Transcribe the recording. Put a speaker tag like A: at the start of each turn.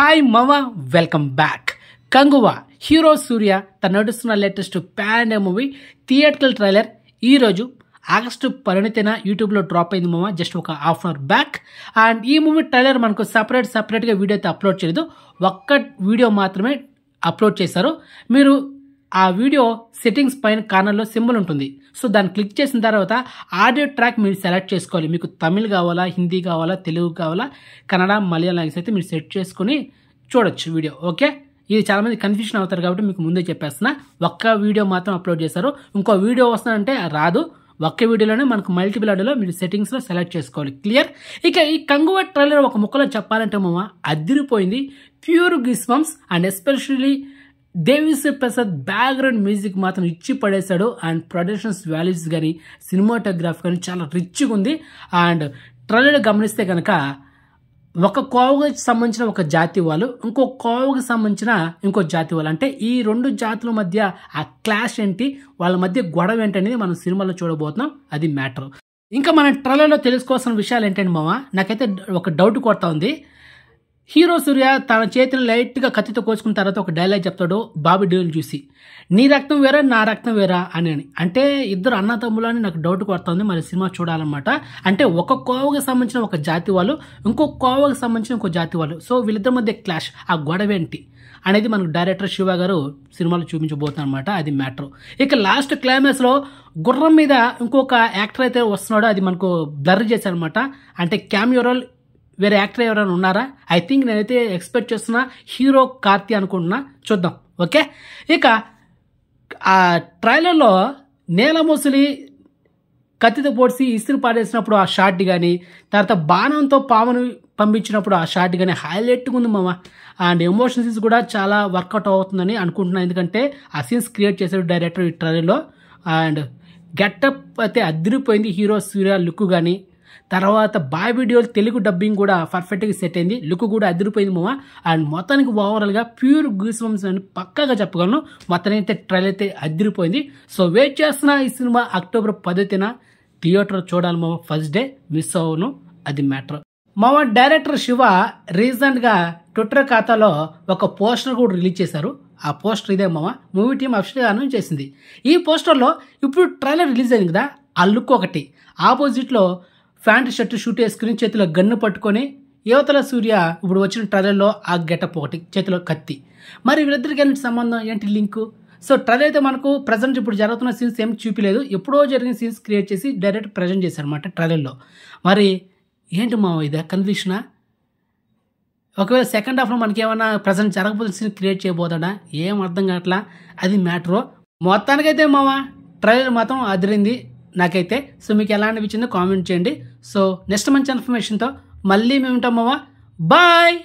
A: hi మవ welcome back Kanguva hero Suriya తన నడుస్తున్న latest pan movie theatre trailer ఈరోజు ఆగస్టు పరిణితిన యూట్యూబ్లో డ్రాప్ అయింది మామ జస్ట్ ఒక హాఫ్ అవర్ బ్యాక్ అండ్ ఈ మూవీ ట్రైలర్ మనకు సపరేట్ సపరేట్గా వీడియో అయితే అప్లోడ్ చేయలేదు ఒక్క వీడియో మాత్రమే అప్లోడ్ చేశారు మీరు ఆ వీడియో సెట్టింగ్స్ పైన కార్నర్లో సింబల్ ఉంటుంది సో దాన్ని క్లిక్ చేసిన తర్వాత ఆడియో ట్రాక్ మీరు సెలెక్ట్ చేసుకోవాలి మీకు తమిళ్ కావాలా హిందీ కావాలా తెలుగు కావాలా కన్నడ మలయాళం లాంగ్వేజ్ అయితే మీరు సెట్ చేసుకుని చూడొచ్చు వీడియో ఓకే ఇది చాలామంది కన్ఫ్యూషన్ అవుతారు కాబట్టి మీకు ముందే చెప్పేస్తున్నా ఒక్క వీడియో మాత్రం అప్లోడ్ చేశారు ఇంకో వీడియో వస్తుందంటే రాదు ఒక్క వీడియోలోనే మనకు మల్టిపుల్ ఆడియోలో మీరు సెట్టింగ్స్లో సెలెక్ట్ చేసుకోవాలి క్లియర్ ఇక ఈ కంగువ ట్రైలర్ ఒక ముక్కలో చెప్పాలంటే మామ అదిరిపోయింది pure goosebumps and especially Devi Sri Prasad background music మాత్రం ఇచ్చి పడేశాడు అండ్ ప్రొడక్షన్స్ వాల్యూస్ కానీ సినిమాటోగ్రాఫ్ కానీ చాలా రిచ్గా ఉంది అండ్ ట్రైలర్ గమనిస్తే కనుక ఒక కోవకు సంబంధించిన ఒక జాతి వాళ్ళు ఇంకో కోవకు సంబంధించిన ఇంకో జాతి వాళ్ళు అంటే ఈ రెండు జాతుల మధ్య ఆ క్లాష్ ఏంటి వాళ్ళ మధ్య గొడవ ఏంటనేది మనం సినిమాలో చూడబోతున్నాం అది మ్యాటర్ ఇంకా మనం ట్రైలర్లో తెలుసుకోవాల్సిన విషయాలు ఏంటంటే మామ నాకైతే ఒక డౌట్ కొడతా ఉంది హీరో సూర్య తన చేతిని లైట్గా కత్తితో కోసుకున్న తర్వాత ఒక డైలాగ్ చెప్తాడు బాబు డ్యూల్ చూసి నీ రక్తం వేరా నా రక్తం వేరా అని అంటే ఇద్దరు అన్న తమ్ములని నాకు డౌట్ కొడుతుంది మరి సినిమా చూడాలన్నమాట అంటే ఒక కోవకు సంబంధించిన ఒక జాతి వాళ్ళు ఇంకో కోవకు సంబంధించిన ఇంకో జాతి వాళ్ళు సో వీళ్ళిద్దరి మధ్య క్లాష్ ఆ గొడవ ఏంటి అనేది మనకు డైరెక్టర్ శివ గారు సినిమాలో చూపించబోతున్నమాట అది మ్యాటర్ ఇక లాస్ట్ క్లైమాక్స్లో గుర్రం మీద ఇంకొక యాక్టర్ అయితే వస్తున్నాడో అది మనకు బ్లర్ చేశారనమాట అంటే క్యామ్యూరల్ వేరే యాక్టర్ ఎవరైనా ఉన్నారా ఐ థింక్ నేనైతే ఎక్స్పెక్ట్ చేస్తున్న హీరో కార్తీ అనుకుంటున్నా చూద్దాం ఓకే ఇక ఆ ట్రైలర్లో నేల ముసలి కత్తితో పొడిసి ఇస్త్రీ పాడేసినప్పుడు ఆ షార్ట్ కానీ తర్వాత బాణంతో పామును పంపించినప్పుడు ఆ షార్ట్ కానీ హైలైట్గా ఉంది మామ అండ్ ఎమోషన్ సీన్స్ కూడా చాలా వర్కౌట్ అవుతుందని అనుకుంటున్నాను ఎందుకంటే ఆ సీన్స్ క్రియేట్ చేశాడు డైరెక్టర్ ఈ ట్రైలర్లో అండ్ గెటప్ అయితే అదిరిపోయింది హీరో సూర్య లుక్ కానీ తర్వాత బాయ్ వీడియోలు తెలుగు డబ్బింగ్ కూడా పర్ఫెక్ట్గా సెట్ అయింది లుక్ కూడా అదిరిపోయింది మామ అండ్ మొత్తానికి ఓవరాల్గా ప్యూర్ గూస్వంస్ అని పక్కాగా చెప్పగలను మొత్తం అయితే ట్రైల్ అయితే అదిరిపోయింది సో వెయిట్ చేస్తున్న ఈ సినిమా అక్టోబర్ పదొత్తిన థియేటర్ చూడాలి మామ ఫస్ట్ డే మిస్ అవును అది మ్యాటర్ మామ డైరెక్టర్ శివ రీసెంట్గా ట్విట్టర్ ఖాతాలో ఒక పోస్టర్ కూడా రిలీజ్ చేశారు ఆ పోస్టర్ ఇదే మామ మూవీ టీం అఫీషియల్గా అనౌన్స్ చేసింది ఈ పోస్టర్లో ఇప్పుడు ట్రైలర్ రిలీజ్ అయింది కదా ఆ లుక్ ఒకటి ఆపోజిట్లో ప్యాంట్ షర్ట్ షూట్ వేసుకుని చేతిలో గన్ను పట్టుకొని యువతల సూర్య ఇప్పుడు వచ్చిన ట్రైలర్లో ఆ గెటప్ ఒకటి చేతిలో కత్తి మరి వీరిద్దరికి ఏంటి సంబంధం ఏంటి లింకు సో ట్రైలర్ అయితే మనకు ప్రజెంట్ ఇప్పుడు జరుగుతున్న సీన్స్ ఏం చూపలేదు ఎప్పుడో జరిగిన సీన్స్ క్రియేట్ చేసి డైరెక్ట్ ప్రజెంట్ చేశారనమాట ట్రైలర్లో మరి ఏంటి మా ఇది కన్ఫ్యూషనా ఒకవేళ సెకండ్ హాఫ్లో ఏమైనా ప్రజెంట్ జరగబోతున్న సీన్ క్రియేట్ చేయబోతాడా ఏం అర్థం కావట్లా అది మ్యాటరో మొత్తానికైతే మావా ట్రైలర్ మాత్రం అదిరింది నాకైతే సో మీకు ఎలా అనిపించిందో కామెంట్ చేయండి సో నెక్స్ట్ మంచి ఇన్ఫర్మేషన్తో మళ్ళీ మేము ఉంటామమ్మా బాయ్